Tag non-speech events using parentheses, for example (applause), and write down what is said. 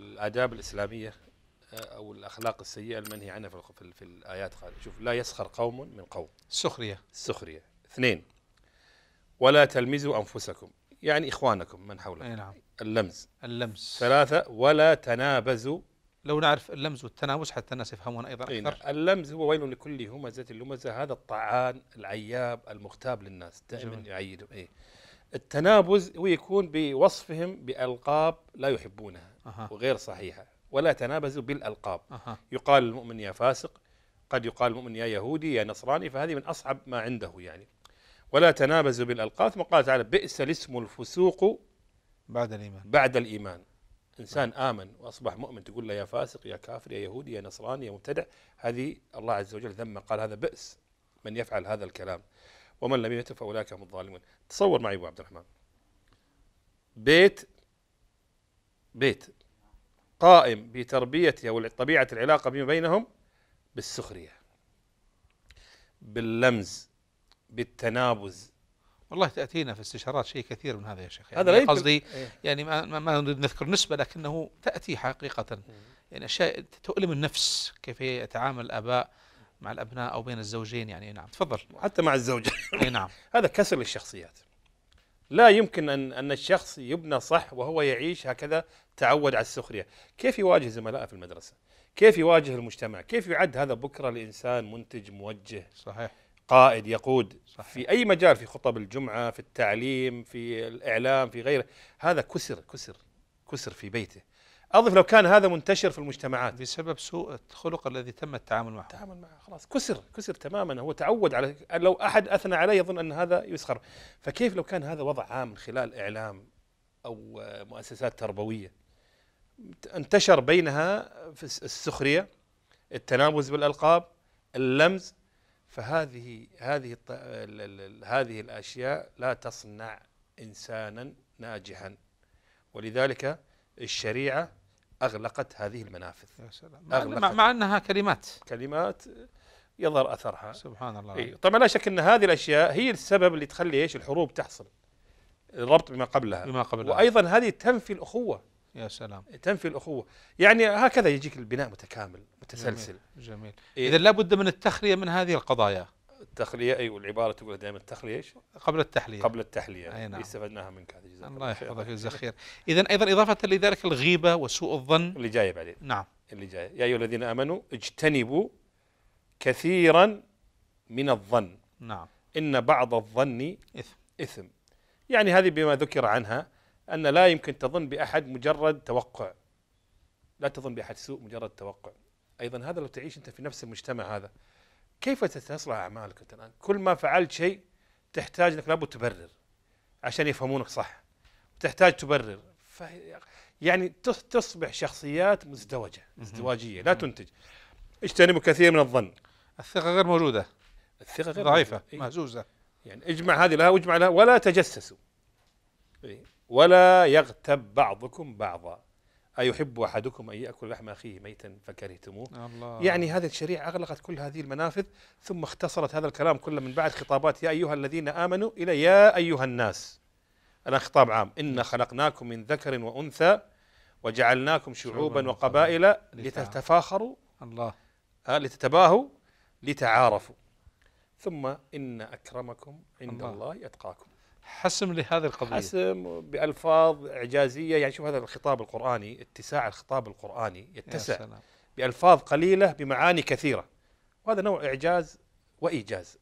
الآداب الإسلامية آه، أو الأخلاق السيئة المنهي عنها في, في, في الآيات قال شوف لا يسخر قوم من قوم السخرية السخرية اثنين ولا تلمزوا أنفسكم يعني إخوانكم من حولكم أي نعم اللمز اللمز ثلاثة ولا تنابزوا لو نعرف اللمز والتنابز حتى الناس يفهمون أيضا أكثر نعم. اللمز هو ويل لكل همزة اللمزة هذا الطعان العياب المغتاب للناس دائما يعيدهم إيه التنابز هو يكون بوصفهم بألقاب لا يحبونها أه. وغير صحيحة ولا تنابزوا بالألقاب أه. يقال المؤمن يا فاسق قد يقال المؤمن يا يهودي يا نصراني فهذه من أصعب ما عنده يعني ولا تنابزوا بالألقاب ثم قال تعالى بئس الاسم الفسوق بعد الإيمان بعد الإيمان إنسان آمن وأصبح مؤمن تقول له يا فاسق يا كافر يا يهودي يا نصراني يا مبتدع هذه الله عز وجل ذم قال هذا بئس من يفعل هذا الكلام ومن لم يهتف فاولئك هم الظالمون تصور معي ابو عبد الرحمن بيت بيت قائم بتربيه او طبيعه العلاقه فيما بينهم بالسخريه باللمز بالتنابز والله تاتينا في استشارات شيء كثير من هذا يا شيخ يعني هذا إيه. يعني قصدي يعني ما, ما نريد نذكر نسبه لكنه تاتي حقيقه يعني اشياء تؤلم النفس كيف يتعامل الاباء مع الابناء او بين الزوجين يعني نعم تفضل حتى مع الزوجه اي نعم (laughs) هذا كسر للشخصيات لا يمكن ان ان الشخص يبنى صح وهو يعيش هكذا تعود على السخريه كيف يواجه زملائه في المدرسه كيف يواجه المجتمع كيف يعد هذا بكره لانسان منتج موجه صحيح قائد يقود صحيح. في اي مجال في خطب الجمعه في التعليم في الاعلام في غيره هذا كسر كسر كسر في بيته أضف لو كان هذا منتشر في المجتمعات بسبب سوء الخلق الذي تم التعامل معه التعامل معه خلاص كسر كسر تماما هو تعود على لو أحد أثنى عليه يظن أن هذا يسخر فكيف لو كان هذا وضع عام من خلال إعلام أو مؤسسات تربوية انتشر بينها في السخرية التنابز بالألقاب اللمز فهذه هذه هذه الأشياء لا تصنع إنسانا ناجحا ولذلك الشريعة أغلقت هذه المنافذ يا سلام أغلقت مع أنها كلمات كلمات يظهر أثرها سبحان الله إيه. طبعا لا شك أن هذه الأشياء هي السبب اللي تخلي إيش الحروب تحصل الربط بما قبلها بما قبلها وأيضا هذه تنفي الأخوة يا سلام تنفي الأخوة يعني هكذا يجيك البناء متكامل متسلسل جميل, جميل. إيه؟ إذا لابد من التخلية من هذه القضايا التخليه اي والعباره تقول دائما التخليه ايش؟ قبل التحليه قبل التحليه اي نعم استفدناها منك هذه الله يحفظك ويجزاك خير اذا ايضا اضافه لذلك الغيبه وسوء الظن اللي جايه بعدين نعم اللي جايه يا ايها الذين امنوا اجتنبوا كثيرا من الظن نعم ان بعض الظن اثم اثم يعني هذه بما ذكر عنها ان لا يمكن تظن باحد مجرد توقع لا تظن باحد سوء مجرد توقع ايضا هذا لو تعيش انت في نفس المجتمع هذا كيف تصلح اعمالك انت الان؟ كل ما فعلت شيء تحتاج انك لابد تبرر عشان يفهمونك صح تحتاج تبرر يعني تصبح شخصيات مزدوجه ازدواجيه لا تنتج اجتنبوا كثير من الظن الثقه غير موجوده الثقه غير ضعيفه إيه. مهزوزه يعني اجمع هذه لها واجمع لها ولا تجسسوا إيه. ولا يغتب بعضكم بعضا أيحب أحدكم أن يأكل لحم أخيه ميتا فكرهتموه الله. يعني هذه الشريعة أغلقت كل هذه المنافذ ثم اختصرت هذا الكلام كله من بعد خطابات يا أيها الذين آمنوا إلى يا أيها الناس الآن خطاب عام إنا نعم. خلقناكم من ذكر وأنثى وجعلناكم شعوبا وقبائل لتتفاخروا الله آه، لتتباهوا لتعارفوا ثم إن أكرمكم عند الله, الله يتقاكم حسم لهذه القضيه حسم بالفاظ اعجازيه يعني شوف هذا الخطاب القراني اتساع الخطاب القراني يتسع بالفاظ قليله بمعاني كثيره وهذا نوع اعجاز وايجاز